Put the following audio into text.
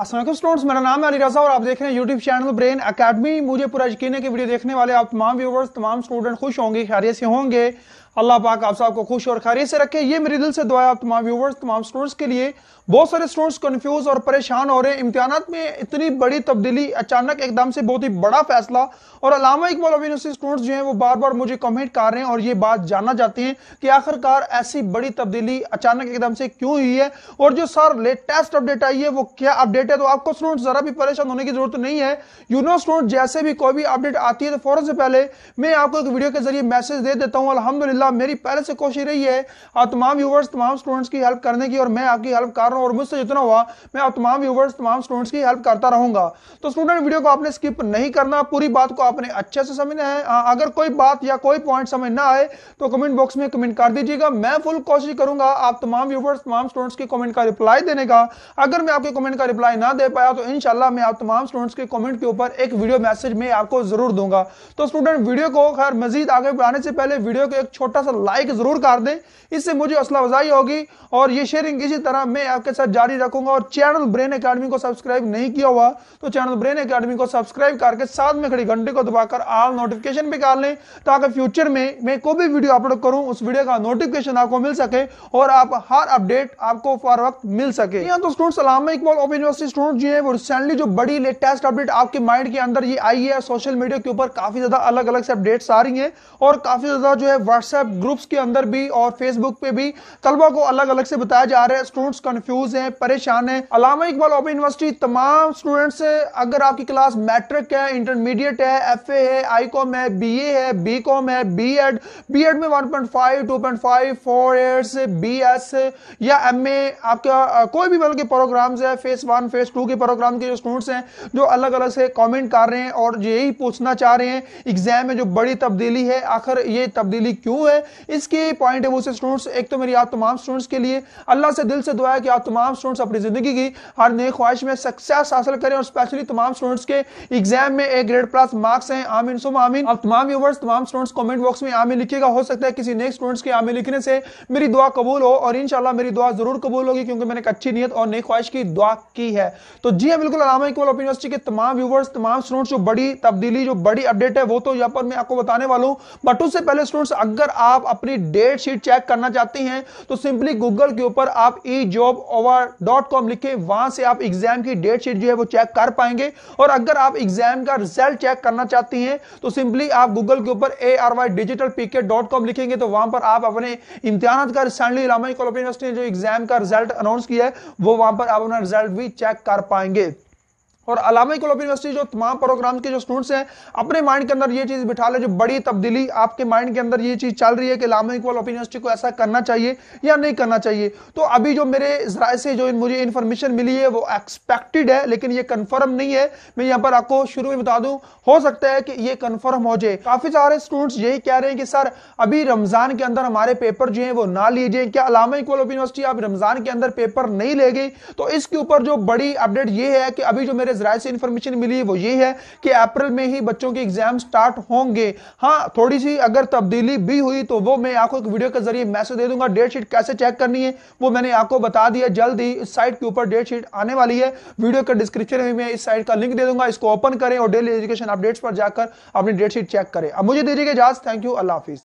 Aslam students मेरा नाम है अली रजा और आप देख रहे हैं यूट्यूब चैनल ब्रेन अकेडमी मुझे पूरा यकीन है कि वीडियो देखने वाले आप तमाम व्यूवर्स तमाम स्टूडेंट खुश होंगे खैरियत से होंगे अल्लाह पाक आप सबको खुश और खैरियत से रखे ये मेरे दिल से दुआ है आप तमाम व्यूवर्स तमाम स्टूडेंट्स के लिए बहुत सारे स्टूडेंट्स कन्फ्यूज और परेशान हो रहे हैं इम्तहान में इतनी बड़ी तब्दीली अचानक एकदम से बहुत ही बड़ा फैसला और अलामा इकबाल यूनिवर्सिटी स्टूडेंट्स जो हैं वो बार बार मुझे कमेंट कर रहे हैं और ये बात जानना चाहते हैं कि आखिरकार ऐसी बड़ी तब्दीली अचानक एकदम से क्यों हुई है और जो सर लेटेस्ट अपडेट आई है वो क्या अपडेट अपडेट है तो आपको स्टूडेंट जरा भी परेशान होने की जरूरत नहीं है यू नो स्टूडेंट जैसे भी कोई भी अपडेट आती है तो फौरन से पहले मैं आपको एक वीडियो के जरिए मैसेज दे देता हूँ अलहमदिल्ला मेरी पहले से कोशिश रही है आप तमाम व्यूवर्स तमाम स्टूडेंट्स की हेल्प करने की और मैं आपकी हेल्प कर रहा हूँ और मुझसे जितना हुआ मैं आप तमाम व्यूवर्स तमाम स्टूडेंट्स की हेल्प करता रहूंगा तो स्टूडेंट वीडियो को आपने स्किप नहीं करना पूरी बात को आपने अच्छे से समझना है हाँ, अगर कोई बात या कोई पॉइंट समझ ना आए तो कमेंट बॉक्स में कमेंट कर दीजिएगा मैं फुल कोशिश करूंगा आप तमाम व्यूवर्स तमाम स्टूडेंट्स की कमेंट का रिप्लाई देने का अगर मैं आपके कमेंट का रिप्लाई ना दे पाया तो इनशाला मैं आप तमाम स्टूडेंट्स के कॉमेंट के ऊपर एक वीडियो मैसेज में आपको जरूर दूंगा तो स्टूडेंट वीडियो को खैर मजीद आगे बढ़ाने से पहले वीडियो को एक छोटा सा लाइक जरूर कर दें इससे मुझे हौसला अफजाई होगी और ये शेयरिंग इसी तरह मैं आपके साथ जारी रखूंगा और चैनल ब्रेन अकेडमी को सब्सक्राइब नहीं किया हुआ तो चैनल ब्रेन अकेडमी को सब्सक्राइब करके साथ में खड़ी घंटे को दबाकर आल नोटिफिकेशन भी कर लें ताकि फ्यूचर में मैं कोई भी वीडियो अपलोड करूँ उस वीडियो का नोटिफिकेशन आपको मिल सके और आप हर अपडेट आपको फॉर वक्त मिल सके हाँ, तो student Allama Iqbal open university student जी है वो रिसेंटली जो बड़ी लेटेस्ट अपडेट आपके माइंड के अंदर ये आई है सोशल मीडिया के ऊपर काफी ज्यादा अलग अलग से अपडेट्स आ रही हैं और काफी ज्यादा जो है व्हाट्सएप ग्रुप्स के अंदर भी और फेसबुक पे भी तलबा को अलग अलग से बताया जा रहा है स्टूडेंट्स कन्फ्यूज हैं परेशान है अलामा इकबाल ओपन यूनिवर्सिटी तमाम स्टूडेंट्स अगर आपकी क्लास मैट्रिक है इंटरमीडिएट है एफ है आई है बी है बी है बी एड बी एड में one point five two point five four एड्स बी एस या एम आपका कोई भी बल्कि प्रोग्राम्स है फेस वन फेज टू के प्रोग्राम के जो स्टूडेंट्स हैं जो अलग अलग से कमेंट कर रहे हैं और यही पूछना चाह रहे हैं एग्जाम में जो बड़ी तब्दीली है आखिर ये तब्दीली क्यों है इसके पॉइंट है वो से स्टूडेंट्स एक तो मेरी आप तमाम स्टूडेंट्स के लिए अल्लाह से दिल से दुआ है कि आप तमाम स्टूडेंट्स अपनी जिंदगी की हर नई ख्वाहिश में सक्सेस हासिल करें और स्पेशली तमाम स्टूडेंट्स के एग्जाम में एक ग्रेड प्लस मार्क्स हैं आमिन सुम आमिन आप तमाम व्यूवर्स तमाम स्टूडेंट्स कॉमेंट बॉक्स में आमिर लिखेगा हो सकता है किसी नेक्स्ट स्टूडेंट्स के आमिर लिखने से मेरी दुआ कबूल हो और इनशाला मेरी दुआ जरूर कबूल होगी क्योंकि मैंने एक अच्छी नीयत और नई ख्वाहिश की दुआ की है तो जी हाँ बिल्कुल अलामा इकबाल ओपन यूनिवर्सिटी के तमाम व्यूवर्स तमाम स्टूडेंट्स जो बड़ी तब्दीली जो बड़ी अपडेट है वो तो यहाँ पर मैं आपको बताने वाला हूँ बट उससे पहले स्टूडेंट्स अगर आप अपनी डेट शीट चेक करना चाहते हैं तो सिंपली गूगल के ऊपर आप E job over dot com लिखे वहां से आप एग्जाम की डेट शीट जो है वो चेक कर पाएंगे और अगर आप एग्जाम का रिजल्ट चेक करना चाहते हैं तो सिंपली आप गूगल के ऊपर A R Y digital PK dot com लिखेंगे तो वहां पर आप अपने इम्तिहान का रिसेंटली इलामा रामा यूनिवर्सिटी ने जो एग्जाम का रिजल्ट अनाउंस किया है वो वहां पर आप अपना रिजल्ट भी चेक क्या कर पाएंगे और अलामा क्लब यूनिवर्सिटी जो तमाम प्रोग्राम के जो स्टूडेंट्स हैं अपने माइंड के अंदर ये चीज़ बिठा ले जो बड़ी तब्दीली आपके माइंड के अंदर ये चीज़ चल रही है कि अलामा यूनिवर्सिटी को ऐसा करना चाहिए या नहीं करना चाहिए तो अभी जो मेरे जराए से जो मुझे इन्फॉर्मेशन मिली है वो एक्सपेक्टेड है लेकिन ये कन्फर्म नहीं है मैं यहाँ पर आपको शुरू में बता दूँ हो सकता है कि ये कन्फर्म हो जाए काफ़ी सारे स्टूडेंट्स यही कह रहे हैं कि सर अभी रमज़ान के अंदर हमारे पेपर जो है वो ना लीजिए क्या अलामा क्लब यूनिवर्सिटी आप रमज़ान के अंदर पेपर नहीं ले गई तो इसके ऊपर जो बड़ी अपडेट ये है कि अभी जो मेरे इसराइल से इंफॉर्मेशन मिली वो ये है कि अप्रैल में ही बच्चों के एग्जाम स्टार्ट होंगे हाँ थोड़ी सी अगर तब्दीली भी हुई तो वो मैं आपको एक वीडियो के जरिए मैसेज दे दूंगा डेट शीट कैसे चेक करनी है वो मैंने आपको बता दिया जल्द ही इस साइट के ऊपर डेट शीट आने वाली है वीडियो के डिस्क्रिप्शन में मैं इस साइट का लिंक दे दूंगा इसको ओपन करें और डेली एजुकेशन अपडेट्स पर जाकर अपनी डेट शीट चेक करें अब मुझे दीजिएगा इजाज़ थैंक यू अल्लाह हाफिज़